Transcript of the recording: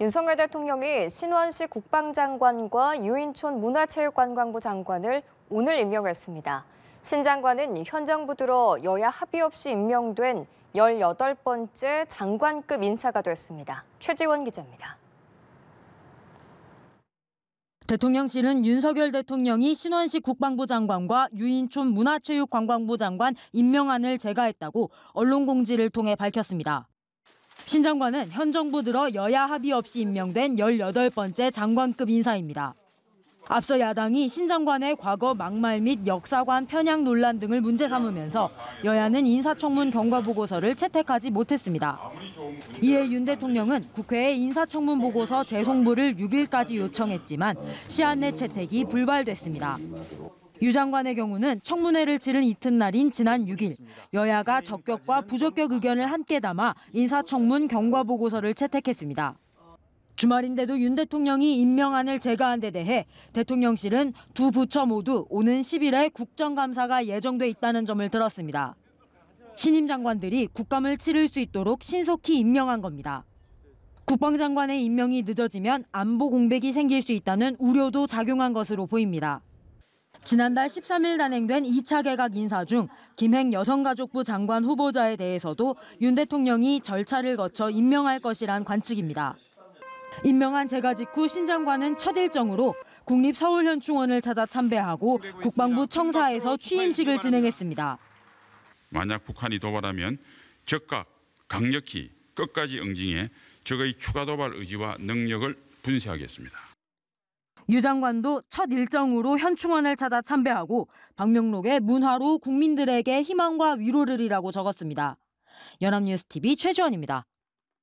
윤석열 대통령이 신원식 국방장관과 유인촌 문화체육관광부 장관을 오늘 임명했습니다. 신 장관은 현 정부 들어 여야 합의 없이 임명된 18번째 장관급 인사가 됐습니다. 최지원 기자입니다. 대통령실은 윤석열 대통령이 신원식 국방부 장관과 유인촌 문화체육관광부 장관 임명안을 제거했다고 언론 공지를 통해 밝혔습니다. 신 장관은 현 정부 들어 여야 합의 없이 임명된 18번째 장관급 인사입니다. 앞서 야당이 신 장관의 과거 막말 및 역사관 편향 논란 등을 문제 삼으면서 여야는 인사청문 경과보고서를 채택하지 못했습니다. 이에 윤 대통령은 국회에 인사청문 보고서 재송부를 6일까지 요청했지만 시한 내 채택이 불발됐습니다. 유 장관의 경우는 청문회를 치른 이튿날인 지난 6일 여야가 적격과 부적격 의견을 함께 담아 인사청문 경과보고서를 채택했습니다. 주말인데도 윤 대통령이 임명안을 제거한 데 대해 대통령실은 두 부처 모두 오는 10일에 국정감사가 예정돼 있다는 점을 들었습니다. 신임 장관들이 국감을 치를 수 있도록 신속히 임명한 겁니다. 국방장관의 임명이 늦어지면 안보 공백이 생길 수 있다는 우려도 작용한 것으로 보입니다. 지난달 13일 단행된 2차 개각 인사 중 김행 여성가족부 장관 후보자에 대해서도 윤 대통령이 절차를 거쳐 임명할 것이란 관측입니다. 임명한 제가 직후 신 장관은 첫 일정으로 국립서울현충원을 찾아 참배하고 국방부 청사에서 취임식을 진행했습니다. 만약 북한이 도발하면 적각 강력히 끝까지 응징해 적의 추가 도발 의지와 능력을 분쇄하겠습니다. 유 장관도 첫 일정으로 현충원을 찾아 참배하고 박명록의 문화로 국민들에게 희망과 위로를이라고 적었습니다. 연합뉴스TV 최지원입니다